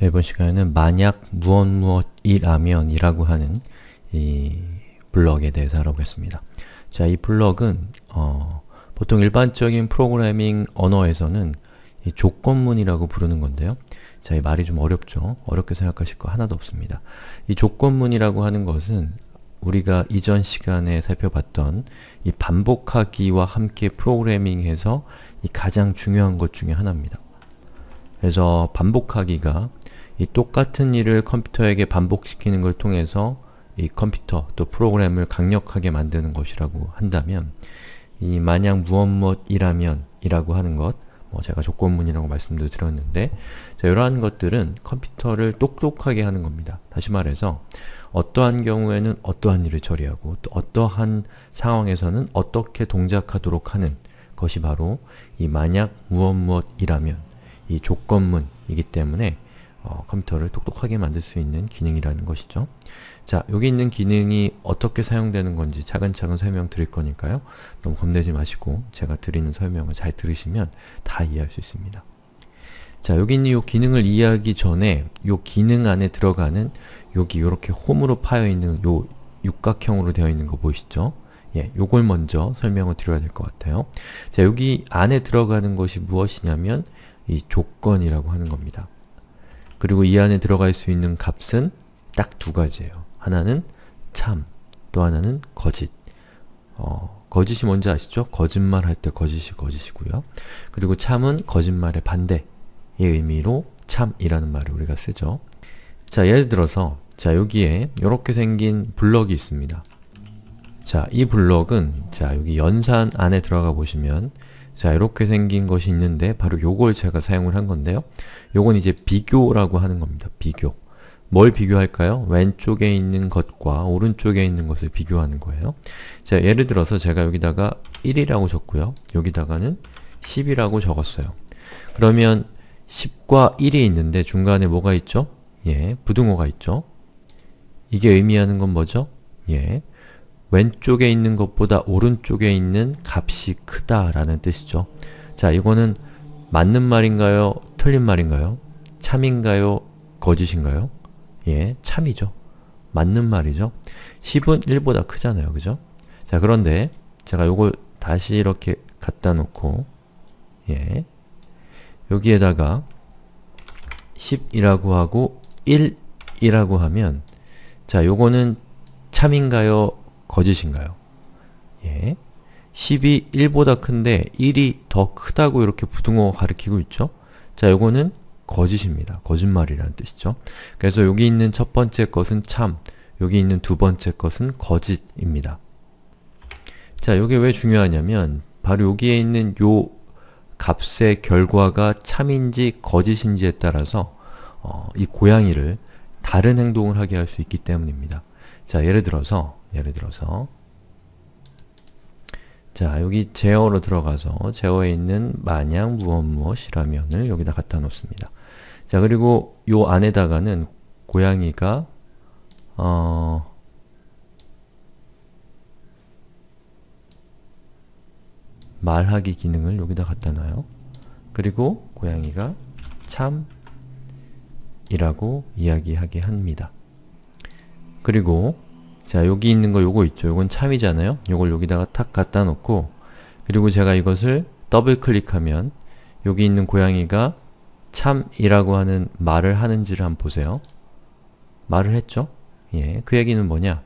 이번 시간에는 만약 무엇 무엇이라면 이라고 하는 이 블럭에 대해서 알아보겠습니다. 자, 이 블럭은 어, 보통 일반적인 프로그래밍 언어에서는 조건문이라고 부르는 건데요. 자, 이 말이 좀 어렵죠? 어렵게 생각하실 거 하나도 없습니다. 이 조건문이라고 하는 것은 우리가 이전 시간에 살펴봤던 이 반복하기와 함께 프로그래밍에서 이 가장 중요한 것 중에 하나입니다. 그래서 반복하기가 이 똑같은 일을 컴퓨터에게 반복시키는 걸 통해서 이 컴퓨터 또 프로그램을 강력하게 만드는 것이라고 한다면 이 만약 무엇무엇이라면 이라고 하는 것뭐 제가 조건문이라고 말씀도 드렸는데 자, 이러한 것들은 컴퓨터를 똑똑하게 하는 겁니다. 다시 말해서 어떠한 경우에는 어떠한 일을 처리하고 또 어떠한 상황에서는 어떻게 동작하도록 하는 것이 바로 이 만약 무엇무엇이라면 이 조건문이기 때문에 어, 컴퓨터를 똑똑하게 만들 수 있는 기능이라는 것이죠. 자, 여기 있는 기능이 어떻게 사용되는 건지 차근차근 설명 드릴 거니까요. 너무 겁내지 마시고 제가 드리는 설명을 잘 들으시면 다 이해할 수 있습니다. 자, 여기 있는 이 기능을 이해하기 전에 이 기능 안에 들어가는 여기 이렇게 홈으로 파여있는 요 육각형으로 되어 있는 거 보이시죠? 예, 요걸 먼저 설명을 드려야 될 것 같아요. 자, 여기 안에 들어가는 것이 무엇이냐면 이 조건이라고 하는 겁니다. 그리고 이 안에 들어갈 수 있는 값은 딱 두 가지예요. 하나는 참, 또 하나는 거짓. 어, 거짓이 뭔지 아시죠? 거짓말 할 때 거짓이 거짓이고요. 그리고 참은 거짓말의 반대의 의미로 참이라는 말을 우리가 쓰죠. 자, 예를 들어서 자, 여기에 이렇게 생긴 블럭이 있습니다. 자, 이 블럭은 자, 여기 연산 안에 들어가 보시면 자, 이렇게 생긴 것이 있는데 바로 요걸 제가 사용을 한 건데요. 요건 이제 비교라고 하는 겁니다. 비교. 뭘 비교할까요? 왼쪽에 있는 것과 오른쪽에 있는 것을 비교하는 거예요. 자, 예를 들어서 제가 여기다가 1이라고 적고요. 여기다가는 10이라고 적었어요. 그러면 10과 1이 있는데 중간에 뭐가 있죠? 예, 부등호가 있죠. 이게 의미하는 건 뭐죠? 예, 왼쪽에 있는 것보다 오른쪽에 있는 값이 크다라는 뜻이죠. 자, 이거는 맞는 말인가요? 틀린 말인가요? 참인가요? 거짓인가요? 예, 참이죠. 맞는 말이죠. 10은 1보다 크잖아요. 그죠? 자, 그런데 제가 요걸 다시 이렇게 갖다 놓고 예, 여기에다가 10이라고 하고 1이라고 하면 자, 요거는 참인가요? 거짓인가요? 예. 10이 1보다 큰데 1이 더 크다고 이렇게 부등호 가리키고 있죠? 자, 요거는 거짓입니다. 거짓말이라는 뜻이죠. 그래서 여기 있는 첫 번째 것은 참, 여기 있는 두 번째 것은 거짓입니다. 자, 이게 왜 중요하냐면 바로 여기에 있는 요 값의 결과가 참인지 거짓인지에 따라서 어, 이 고양이를 다른 행동을 하게 할 수 있기 때문입니다. 자, 예를 들어서 예를 들어서 자 여기 제어로 들어가서 제어에 있는 마냥 무엇 무엇이라면을 여기다 갖다 놓습니다. 자 그리고 요 안에다가는 고양이가 어 말하기 기능을 여기다 갖다 놔요. 그리고 고양이가 참 이라고 이야기하게 합니다. 그리고 자 여기 있는 거 요거 있죠. 요건 참이잖아요. 요걸 여기다가 탁 갖다 놓고 그리고 제가 이것을 더블 클릭하면 여기 있는 고양이가 참이라고 하는 말을 하는지를 한번 보세요. 말을 했죠? 예, 그 얘기는 뭐냐?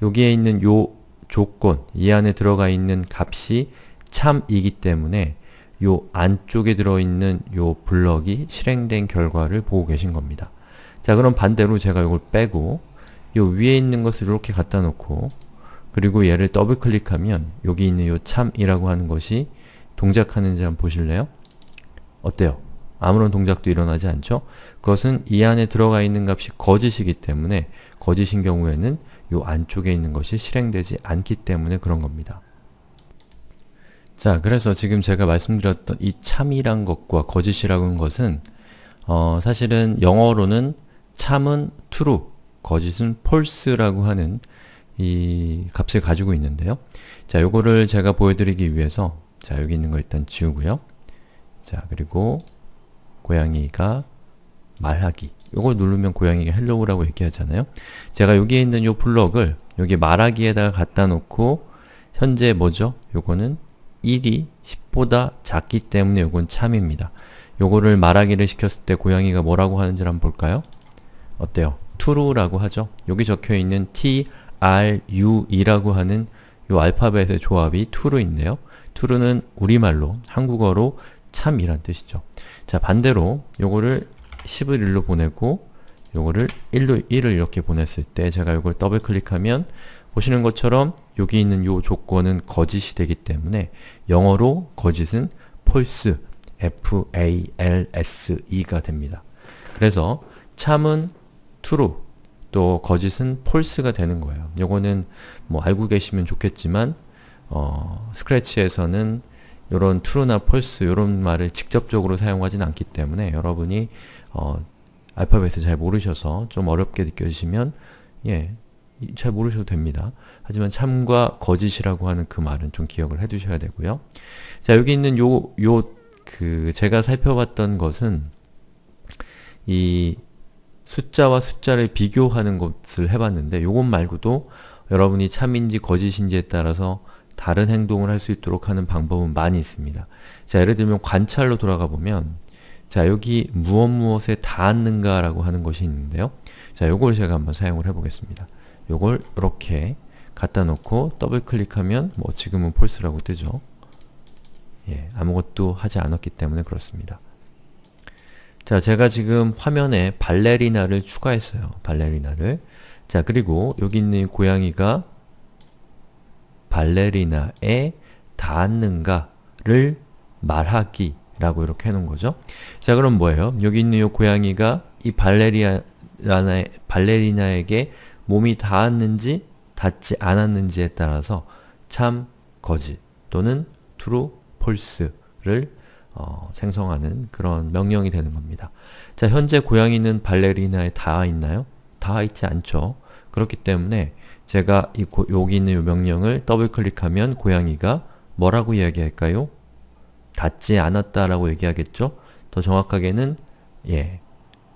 여기에 있는 요 조건, 이 안에 들어가 있는 값이 참이기 때문에 요 안쪽에 들어있는 요 블럭이 실행된 결과를 보고 계신 겁니다. 자, 그럼 반대로 제가 이걸 빼고 요 위에 있는 것을 이렇게 갖다 놓고 그리고 얘를 더블 클릭하면 여기 있는 요 참이라고 하는 것이 동작하는지 한번 보실래요? 어때요? 아무런 동작도 일어나지 않죠? 그것은 이 안에 들어가 있는 값이 거짓이기 때문에 거짓인 경우에는 요 안쪽에 있는 것이 실행되지 않기 때문에 그런 겁니다. 자, 그래서 지금 제가 말씀드렸던 이 참이란 것과 거짓이라는 고 것은 어, 사실은 영어로는 참은 true, 거짓은 false라고 하는 이 값을 가지고 있는데요. 자, 요거를 제가 보여드리기 위해서 자, 여기 있는 거 일단 지우고요. 자, 그리고 고양이가 말하기 요걸 누르면 고양이가 헬로우라고 얘기하잖아요. 제가 여기에 있는 요 블럭을 여기 말하기에다가 갖다 놓고 현재 뭐죠? 요거는 1이 10보다 작기 때문에 요건 참입니다. 요거를 말하기를 시켰을 때 고양이가 뭐라고 하는지 한번 볼까요? 어때요? true라고 하죠. 여기 적혀있는 t, r, u, e라고 하는 이 알파벳의 조합이 true인데요. true는 우리말로, 한국어로 참이란 뜻이죠. 자, 반대로 요거를 10을 1로 보내고 요거를 1로 1을 이렇게 보냈을 때 제가 요걸 더블 클릭하면 보시는 것처럼 여기 있는 요 조건은 거짓이 되기 때문에 영어로 거짓은 false, f-a-l-s-e가 됩니다. 그래서 참은 true 또 거짓은 false가 되는 거예요. 요거는 뭐 알고 계시면 좋겠지만 어, 스크래치에서는 요런 true나 false 요런 말을 직접적으로 사용하진 않기 때문에 여러분이 어, 알파벳을 잘 모르셔서 좀 어렵게 느껴지시면 예, 잘 모르셔도 됩니다. 하지만 참과 거짓이라고 하는 그 말은 좀 기억을 해두셔야 되고요. 자, 여기 있는 요, 요, 그, 제가 살펴봤던 것은 이 숫자와 숫자를 비교하는 것을 해봤는데 요것 말고도 여러분이 참인지 거짓인지에 따라서 다른 행동을 할 수 있도록 하는 방법은 많이 있습니다. 자, 예를 들면 관찰로 돌아가 보면 자, 여기 무엇 무엇에 닿았는가 라고 하는 것이 있는데요. 자, 요걸 제가 한번 사용을 해보겠습니다. 요걸 이렇게 갖다 놓고 더블 클릭하면 뭐 지금은 폴스라고 뜨죠. 예, 아무것도 하지 않았기 때문에 그렇습니다. 자, 제가 지금 화면에 발레리나를 추가했어요. 발레리나를. 자, 그리고 여기 있는 고양이가 발레리나에 닿았는가를 말하기 라고 이렇게 해놓은 거죠. 자 그럼 뭐예요? 여기 있는 이 고양이가 이 발레리아나, 발레리나에게 몸이 닿았는지 닿지 않았는지에 따라서 참, 거짓 또는 true, false를 어, 생성하는 그런 명령이 되는 겁니다. 자, 현재 고양이는 발레리나에 닿아 있나요? 닿아 있지 않죠. 그렇기 때문에 제가 이 고, 여기 있는 이 명령을 더블클릭하면 고양이가 뭐라고 이야기할까요? 닿지 않았다라고 얘기하겠죠? 더 정확하게는 예,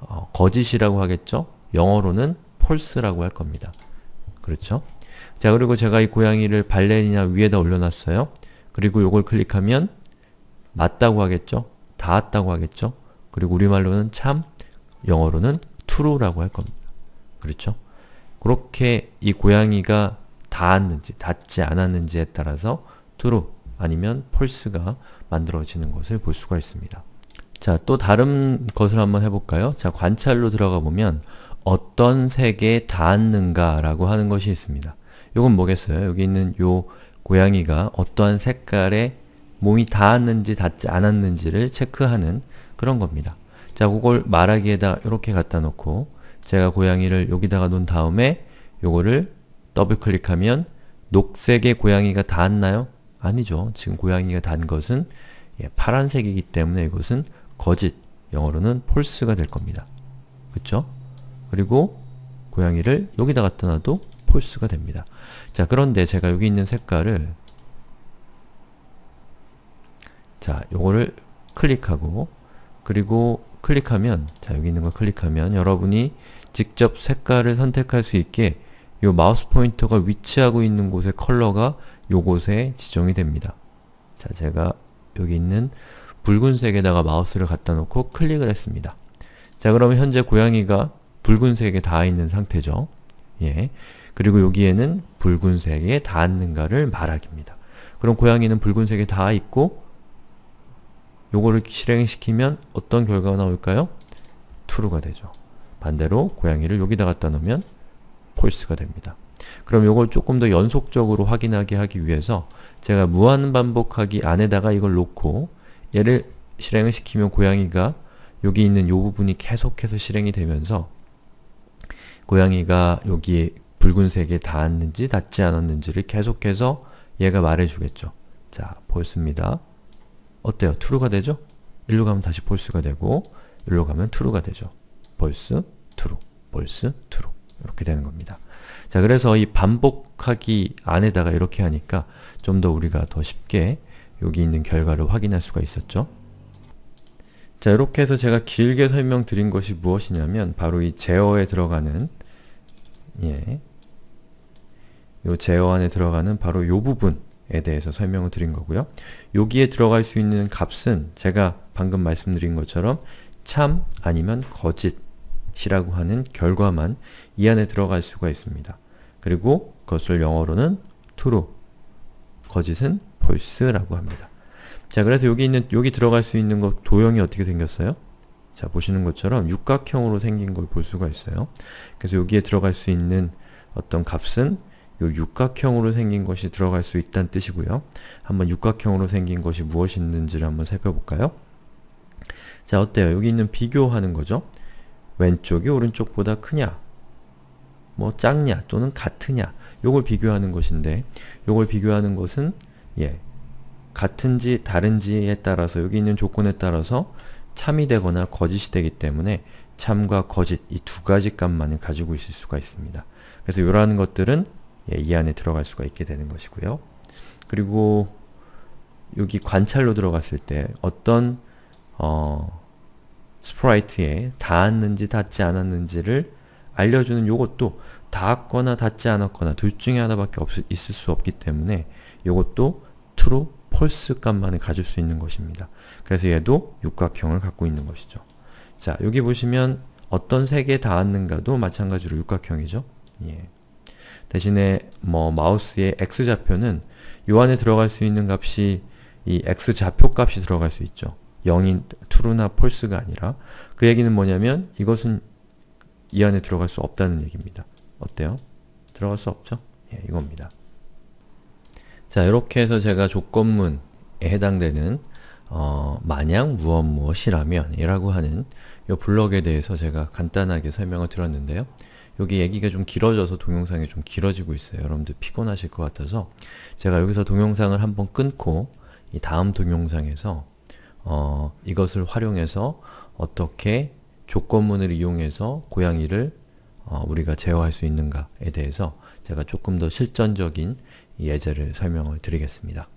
어, 거짓이라고 하겠죠? 영어로는 false라고 할 겁니다. 그렇죠? 자, 그리고 제가 이 고양이를 발레리나 위에다 올려놨어요. 그리고 요걸 클릭하면 맞다고 하겠죠? 닿았다고 하겠죠? 그리고 우리말로는 참, 영어로는 true라고 할 겁니다. 그렇죠? 그렇게 이 고양이가 닿았는지 닿지 않았는지에 따라서 true 아니면 false가 만들어지는 것을 볼 수가 있습니다. 자, 또 다른 것을 한번 해볼까요? 자, 관찰로 들어가 보면 어떤 색에 닿았는가 라고 하는 것이 있습니다. 이건 뭐겠어요? 여기 있는 요 고양이가 어떠한 색깔의 몸이 닿았는지 닿지 않았는지를 체크하는 그런 겁니다. 자, 그걸 말하기에다 이렇게 갖다 놓고 제가 고양이를 여기다가 놓은 다음에 요거를 더블 클릭하면 녹색의 고양이가 닿았나요? 아니죠. 지금 고양이가 닿은 것은 예, 파란색이기 때문에 이것은 거짓, 영어로는 false가 될 겁니다. 그쵸? 그리고 고양이를 여기다 갖다 놔도 false가 됩니다. 자, 그런데 제가 여기 있는 색깔을 자, 요거를 클릭하고 그리고 클릭하면 자, 여기 있는 거 클릭하면 여러분이 직접 색깔을 선택할 수 있게 요 마우스 포인터가 위치하고 있는 곳의 컬러가 요곳에 지정이 됩니다. 자, 제가 여기 있는 붉은색에다가 마우스를 갖다 놓고 클릭을 했습니다. 자, 그러면 현재 고양이가 붉은색에 닿아 있는 상태죠. 예. 그리고 여기에는 붉은색에 닿았는가를 말하기입니다. 그럼 고양이는 붉은색에 닿아 있고 요거를 실행시키면 어떤 결과가 나올까요? true가 되죠. 반대로 고양이를 여기다 갖다 놓으면 false가 됩니다. 그럼 요걸 조금 더 연속적으로 확인하게 하기 위해서 제가 무한반복하기 안에다가 이걸 놓고 얘를 실행을 시키면 고양이가 여기 있는 요 부분이 계속해서 실행이 되면서 고양이가 여기에 붉은색에 닿았는지 닿지 않았는지를 계속해서 얘가 말해주겠죠. 자, 보였습니다. 어때요? t r 가 되죠? 일로 가면 다시 false가 되고 일로 가면 true가 되죠. false, true, false, true 이렇게 되는 겁니다. 자 그래서 이 반복하기 안에다가 이렇게 하니까 좀 더 우리가 더 쉽게 여기 있는 결과를 확인할 수가 있었죠. 자 이렇게 해서 제가 길게 설명드린 것이 무엇이냐면 바로 이 제어에 들어가는 예, 요 제어 안에 들어가는 바로 요 부분 에 대해서 설명을 드린 거고요. 여기에 들어갈 수 있는 값은 제가 방금 말씀드린 것처럼 참 아니면 거짓이라고 하는 결과만 이 안에 들어갈 수가 있습니다. 그리고 그것을 영어로는 true, 거짓은 false라고 합니다. 자, 그래서 여기 있는, 여기 들어갈 수 있는 것 도형이 어떻게 생겼어요? 자, 보시는 것처럼 육각형으로 생긴 걸 볼 수가 있어요. 그래서 여기에 들어갈 수 있는 어떤 값은 요 육각형으로 생긴 것이 들어갈 수 있다는 뜻이고요. 한번 육각형으로 생긴 것이 무엇이 있는지를 한번 살펴볼까요? 자, 어때요? 여기 있는 비교하는 거죠. 왼쪽이 오른쪽보다 크냐, 뭐 작냐, 또는 같으냐 요걸 비교하는 것인데 요걸 비교하는 것은 예, 같은지 다른지에 따라서 여기 있는 조건에 따라서 참이 되거나 거짓이 되기 때문에 참과 거짓 이 두 가지 값만을 가지고 있을 수가 있습니다. 그래서 이러한 것들은 예, 이 안에 들어갈 수가 있게 되는 것이고요. 그리고 여기 관찰로 들어갔을 때 어떤 어, 스프라이트에 닿았는지 닿지 않았는지를 알려주는 요것도 닿았거나 닿지 않았거나 둘 중에 하나밖에 없, 있을 수 없기 때문에 요것도 true, false 값만을 가질 수 있는 것입니다. 그래서 얘도 육각형을 갖고 있는 것이죠. 자, 여기 보시면 어떤 색에 닿았는가도 마찬가지로 육각형이죠. 예. 대신에 뭐 마우스의 x좌표는 요 안에 들어갈 수 있는 값이 이 x좌표 값이 들어갈 수 있죠. 0인 true나 false가 아니라 그 얘기는 뭐냐면 이것은 이 안에 들어갈 수 없다는 얘기입니다. 어때요? 들어갈 수 없죠? 예, 이겁니다. 자, 이렇게 해서 제가 조건문에 해당되는 어, 만약 무엇 무엇이라면 이라고 하는 이 블럭에 대해서 제가 간단하게 설명을 드렸는데요. 여기 얘기가 좀 길어져서 동영상이 좀 길어지고 있어요. 여러분들 피곤하실 것 같아서 제가 여기서 동영상을 한번 끊고 이 다음 동영상에서 어, 이것을 활용해서 어떻게 조건문을 이용해서 고양이를 어, 우리가 제어할 수 있는가에 대해서 제가 조금 더 실전적인 예제를 설명을 드리겠습니다.